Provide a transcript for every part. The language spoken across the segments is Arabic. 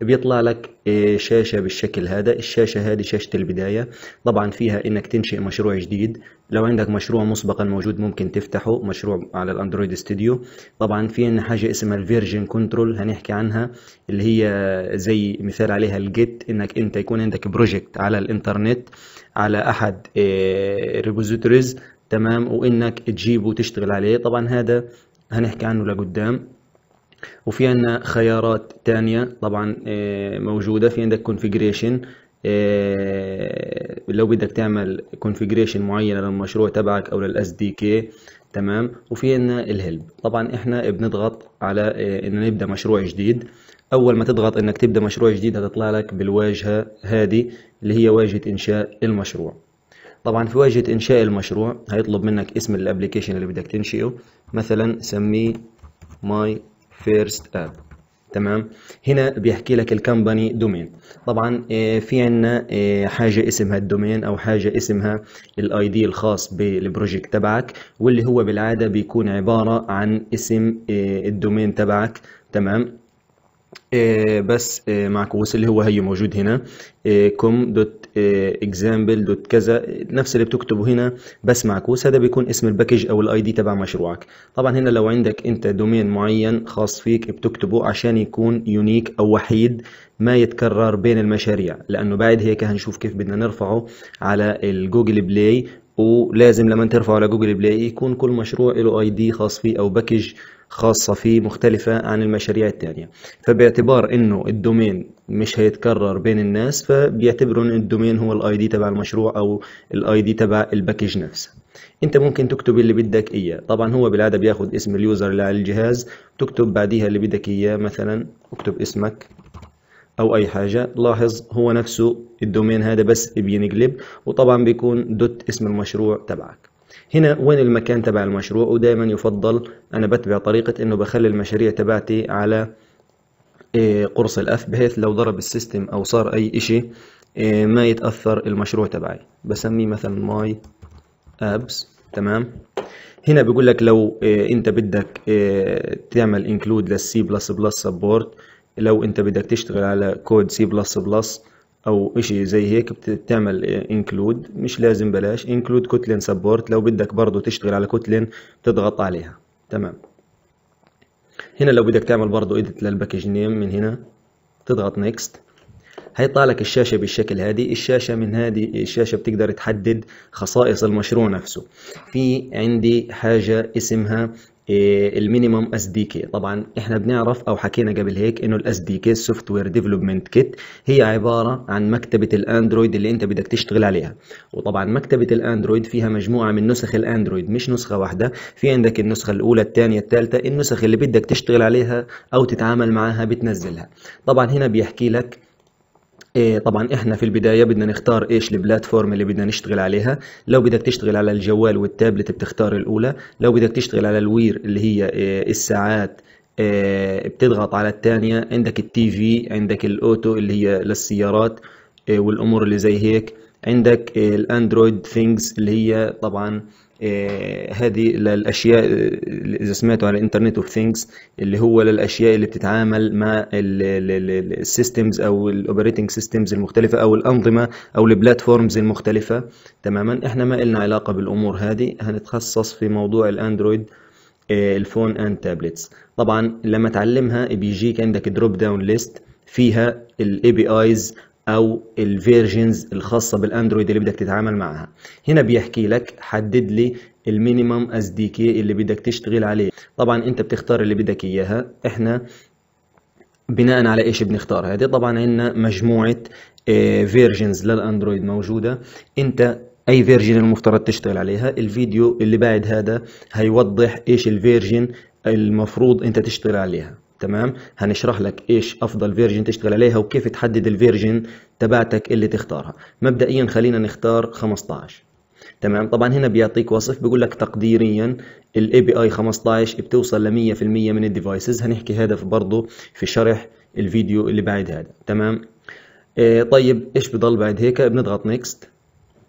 بيطلع لك آه، شاشة بالشكل هذا الشاشة هذه شاشة البداية طبعا فيها انك تنشئ مشروع جديد لو عندك مشروع مسبقا موجود ممكن تفتحه مشروع على الاندرويد ستوديو طبعا في عندنا حاجة اسمها الفيرجن كنترول هنحكي عنها اللي هي زي مثال عليها الجيت انك انت يكون عندك بروجكت على الانترنت على احد ريبوزيتوريز آه، تمام وانك تجيبه وتشتغل عليه طبعا هذا هنحكي عنه لقدام وفي عندنا خيارات تانية طبعا آه، موجودة في عندك configuration آه، لو بدك تعمل configuration معينة للمشروع تبعك أو للاس دي كي تمام وفي عندنا الهلب طبعا احنا بنضغط على آه، ان نبدا مشروع جديد اول ما تضغط انك تبدا مشروع جديد هتطلع لك بالواجهه هذه اللي هي واجهه انشاء المشروع طبعا في واجهه انشاء المشروع هيطلب منك اسم الابلكيشن اللي بدك تنشئه مثلا سميه ماي فيرست اب تمام هنا بيحكي لك الكمباني دومين طبعا إيه، في عنا إيه، حاجه اسمها الدومين او حاجه اسمها الاي دي الخاص بالبروجكت تبعك واللي هو بالعاده بيكون عباره عن اسم إيه، الدومين تبعك تمام إيه، بس إيه، معكوس اللي هو هي موجود هنا إيه، كوم دوت اكزامبل دوت كذا نفس اللي بتكتبه هنا بس معكوس هذا بيكون اسم الباكج او الاي دي تبع مشروعك طبعا هنا لو عندك انت دومين معين خاص فيك بتكتبه عشان يكون يونيك او وحيد ما يتكرر بين المشاريع لانه بعد هيك هنشوف كيف بدنا نرفعه على الجوجل بلاي ولازم لما ترفعه على جوجل بلاي يكون كل مشروع له اي دي خاص فيه او باكج خاصة فيه مختلفة عن المشاريع التانية فباعتبار انه الدومين مش هيتكرر بين الناس فبيعتبروا ان الدومين هو الاي دي تبع المشروع او الاي دي تبع الباكج نفسه انت ممكن تكتب اللي بدك اياه طبعا هو بالعادة بياخد اسم اليوزر اللي على الجهاز تكتب بعديها اللي بدك اياه مثلا اكتب اسمك او اي حاجة لاحظ هو نفسه الدومين هذا بس بينقلب وطبعا بيكون دوت اسم المشروع تبعك هنا وين المكان تبع المشروع ودايما يفضل انا بتبع طريقة انه بخلي المشاريع تبعتي على إيه، قرص الأف بحيث لو ضرب السيستم أو صار أي إشي إيه، ما يتأثر المشروع تبعي بسميه مثلا ماي أبس تمام هنا بيقول لك لو إيه، انت بدك تعمل انكلود للسي بلس بلس سبورت لو انت بدك تشتغل على كود سي بلس بلس او اشي زي هيك بتعمل انكلود مش لازم بلاش انكلود كوتلين سبورت لو بدك برضو تشتغل على كوتلين تضغط عليها تمام هنا لو بدك تعمل برضو ادت للباكج نيم من هنا تضغط نيكست هيطلع لك الشاشة بالشكل هذه الشاشة من هذه الشاشة بتقدر تحدد خصائص المشروع نفسه في عندي حاجة اسمها المينيمم اس دي كي طبعا احنا بنعرف او حكينا قبل هيك انه الاس دي كي السوفت وير ديفلوبمنت كيت هي عباره عن مكتبه الاندرويد اللي انت بدك تشتغل عليها وطبعا مكتبه الاندرويد فيها مجموعه من نسخ الاندرويد مش نسخه واحده في عندك النسخه الاولى الثانيه الثالثه النسخ اللي بدك تشتغل عليها او تتعامل معاها بتنزلها طبعا هنا بيحكي لك إيه طبعا احنا في البدايه بدنا نختار ايش البلاتفورم اللي بدنا نشتغل عليها لو بدك تشتغل على الجوال والتابلت بتختار الاولى لو بدك تشتغل على الوير اللي هي إيه الساعات إيه بتضغط على الثانيه عندك التي في عندك الاوتو اللي هي للسيارات إيه والامور اللي زي هيك عندك الاندرويد ثينجز اللي هي طبعا آه، هذه الاشياء آه، اذا سمعتوا على انترنت اوف ثينجز اللي هو للاشياء اللي بتتعامل مع السيستمز او الاوبريتنج سيستمز المختلفه او الانظمه او البلاتفورمز المختلفه تماما احنا ما لنا علاقه بالامور هذه هنتخصص في موضوع الاندرويد آه، الفون اند تابلتس طبعا لما تعلمها بيجيك عندك دروب داون ليست فيها الاي بي ايز او الفيرجنز الخاصه بالاندرويد اللي بدك تتعامل معها هنا بيحكي لك حدد لي المينيمم اس دي كي اللي بدك تشتغل عليه طبعا انت بتختار اللي بدك اياها احنا بناء على ايش بنختار هذه طبعا عندنا مجموعه آه، فيرجنز للاندرويد موجوده انت اي فيرجن المفترض تشتغل عليها الفيديو اللي بعد هذا هيوضح ايش الفيرجن المفروض انت تشتغل عليها تمام هنشرح لك ايش افضل فيرجن تشتغل عليها وكيف تحدد الفيرجن تبعتك اللي تختارها مبدئيا خلينا نختار 15 تمام طبعا هنا بيعطيك وصف بيقول لك تقديريا الاي بي اي 15 بتوصل ل 100% من الديفايسز هنحكي هذا برضه في شرح الفيديو اللي بعد هذا تمام آه طيب ايش بضل بعد هيك بنضغط نيكست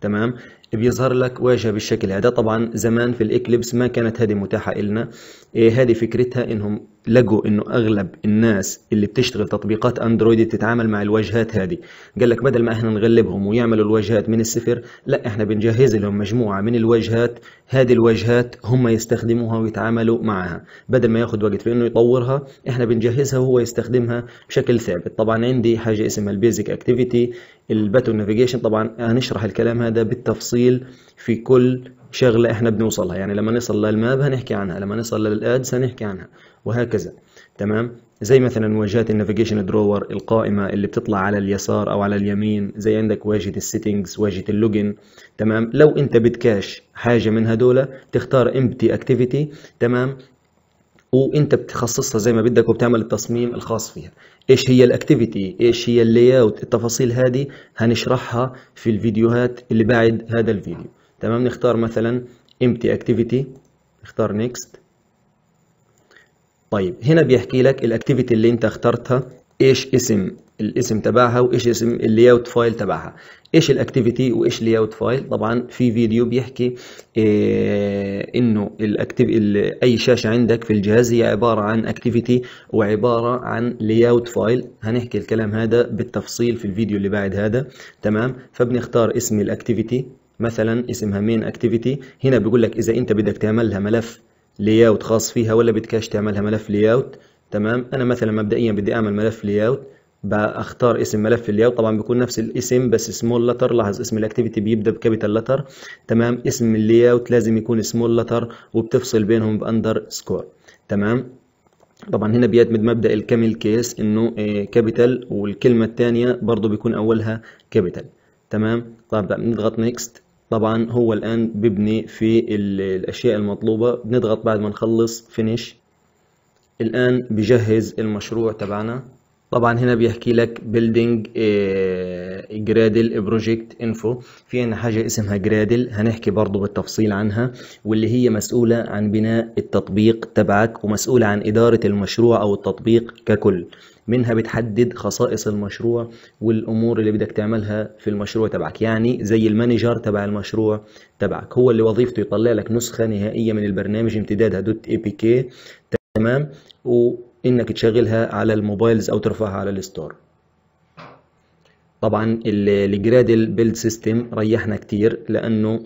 تمام بيظهر لك واجهه بالشكل هذا طبعا زمان في الاكليبس ما كانت هذه متاحه لنا آه، هذه فكرتها انهم لقوا انه اغلب الناس اللي بتشتغل تطبيقات اندرويد بتتعامل مع الواجهات هذه قال لك بدل ما احنا نغلبهم ويعملوا الواجهات من الصفر لا احنا بنجهز لهم مجموعه من الواجهات هذه الواجهات هم يستخدموها ويتعاملوا معها بدل ما ياخذ وقت في انه يطورها احنا بنجهزها وهو يستخدمها بشكل ثابت طبعا عندي حاجه اسمها البيزك اكتيفيتي الباتون نافيجيشن طبعا هنشرح الكلام هذا بالتفصيل في كل شغلة احنا بنوصلها يعني لما نصل للماب هنحكي عنها لما نصل للادس هنحكي عنها وهكذا تمام زي مثلا واجهات النافيجيشن درور القائمة اللي بتطلع على اليسار او على اليمين زي عندك واجهة السيتنجز واجهة اللوجن تمام لو انت بتكاش حاجة من هدول تختار امبتي اكتيفيتي تمام وانت بتخصصها زي ما بدك وبتعمل التصميم الخاص فيها ايش هي الاكتيفيتي ايش هي اللي اوت التفاصيل هذه هنشرحها في الفيديوهات اللي بعد هذا الفيديو تمام نختار مثلا empty activity نختار next طيب هنا بيحكي لك الاكتيفيتي اللي انت اخترتها ايش اسم الاسم تبعها وايش اسم اللي اوت فايل تبعها ايش الاكتيفيتي وايش اوت فايل طبعا في فيديو بيحكي إيه انه الاكتيف اي شاشه عندك في الجهاز هي عباره عن اكتيفيتي وعباره عن لي اوت فايل هنحكي الكلام هذا بالتفصيل في الفيديو اللي بعد هذا تمام فبنختار اسم الاكتيفيتي مثلا اسمها مين اكتيفيتي هنا بيقول لك اذا انت بدك تعمل لها ملف لي اوت خاص فيها ولا بدكش تعملها ملف لي اوت تمام انا مثلا مبدئيا بدي اعمل ملف لي اوت بختار اسم ملف اللي اوت طبعا بيكون نفس الاسم بس سمول لتر لاحظ اسم الاكتيفيتي بيبدا بكابيتال لتر تمام اسم اللي اوت لازم يكون سمول لتر وبتفصل بينهم باندر سكور تمام طبعا هنا بيعتمد مبدا الكامل كيس انه كابيتال آه، والكلمه الثانيه برضه بيكون اولها كابيتال تمام طبعا نضغط نيكست طبعا هو الآن ببني في الأشياء المطلوبة بنضغط بعد ما نخلص فينيش الآن بجهز المشروع تبعنا طبعا هنا بيحكي لك بيلدينج جرادل بروجكت انفو في عندنا حاجه اسمها جرادل هنحكي برضه بالتفصيل عنها واللي هي مسؤوله عن بناء التطبيق تبعك ومسؤوله عن اداره المشروع او التطبيق ككل منها بتحدد خصائص المشروع والامور اللي بدك تعملها في المشروع تبعك يعني زي المانجر تبع المشروع تبعك هو اللي وظيفته يطلع لك نسخه نهائيه من البرنامج امتدادها دوت اي بي كي تمام وانك تشغلها على الموبايلز او ترفعها على الستور طبعا الجرادل بيلد سيستم ريحنا كتير لانه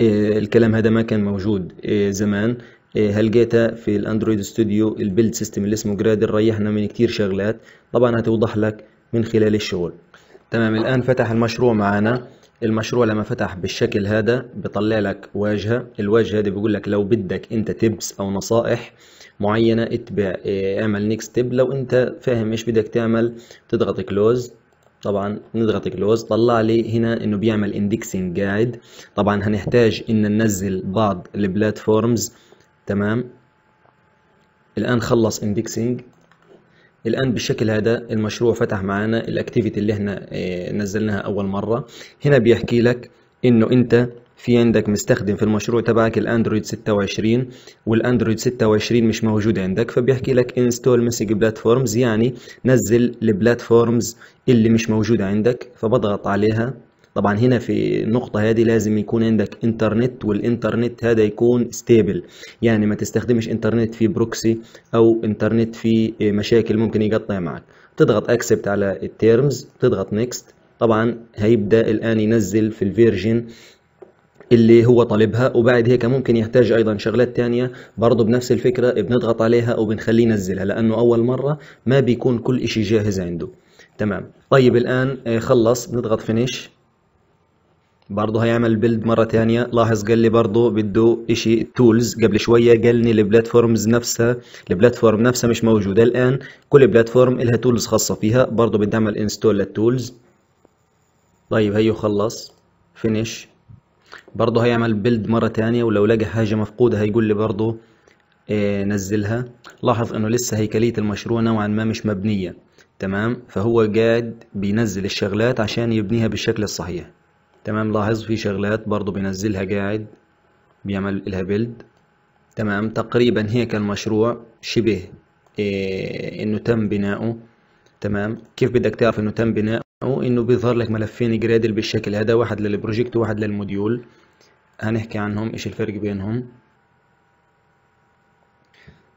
آه، الكلام هذا ما كان موجود آه، زمان إيه، هلقيتها في الاندرويد ستوديو البيلد سيستم اللي اسمه جرادر ريحنا من كتير شغلات طبعا هتوضح لك من خلال الشغل تمام الان فتح المشروع معانا المشروع لما فتح بالشكل هذا بيطلع لك واجهه الواجهه دي بيقول لك لو بدك انت تبس او نصائح معينه اتبع إيه، اعمل نيكست تب لو انت فاهم ايش بدك تعمل تضغط كلوز طبعا نضغط كلوز طلع لي هنا انه بيعمل اندكسنج جايد طبعا هنحتاج ان ننزل بعض البلاتفورمز تمام الآن خلص اندكسنج الآن بالشكل هذا المشروع فتح معانا الاكتيفيتي اللي احنا آه، نزلناها أول مرة هنا بيحكي لك إنه أنت في عندك مستخدم في المشروع تبعك الاندرويد 26 والاندرويد 26 مش موجود عندك فبيحكي لك انستول ميسنج بلاتفورمز يعني نزل البلاتفورمز اللي مش موجوده عندك فبضغط عليها طبعا هنا في النقطه هذه لازم يكون عندك انترنت والانترنت هذا يكون ستيبل يعني ما تستخدمش انترنت في بروكسي او انترنت في مشاكل ممكن يقطع معك تضغط اكسبت على التيرمز تضغط نيكست طبعا هيبدا الان ينزل في الفيرجن اللي هو طالبها وبعد هيك ممكن يحتاج ايضا شغلات تانية برضه بنفس الفكرة بنضغط عليها وبنخليه ينزلها لانه اول مرة ما بيكون كل اشي جاهز عنده تمام طيب الان آه، خلص بنضغط فينيش برضه هيعمل بيلد مرة تانية لاحظ قال لي برضه بده اشي تولز قبل شوية قال لي البلاتفورمز نفسها البلاتفورم نفسها مش موجودة الآن كل بلاتفورم لها تولز خاصة فيها برضه بدي اعمل انستول للتولز طيب هيو خلص فينيش برضه هيعمل بيلد مرة تانية ولو لقى حاجة مفقودة هيقول لي برضه إيه نزلها لاحظ انه لسه هيكلية المشروع نوعا ما مش مبنية تمام فهو قاعد بينزل الشغلات عشان يبنيها بالشكل الصحيح تمام لاحظ في شغلات برضو بنزلها قاعد بيعمل لها بيلد تمام تقريبا هيك المشروع شبه إيه انه تم بناؤه تمام كيف بدك تعرف انه تم بناؤه انه بيظهر لك ملفين جرادل بالشكل هذا واحد للبروجكت وواحد للموديول هنحكي عنهم ايش الفرق بينهم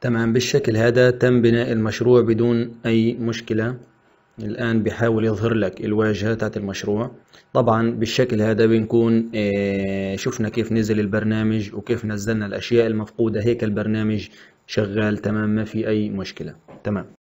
تمام بالشكل هذا تم بناء المشروع بدون اي مشكلة الآن بيحاول يظهر لك الواجهة بتاعت المشروع طبعا بالشكل هذا بنكون آه، شفنا كيف نزل البرنامج وكيف نزلنا الأشياء المفقودة هيك البرنامج شغال تمام ما في أي مشكلة تمام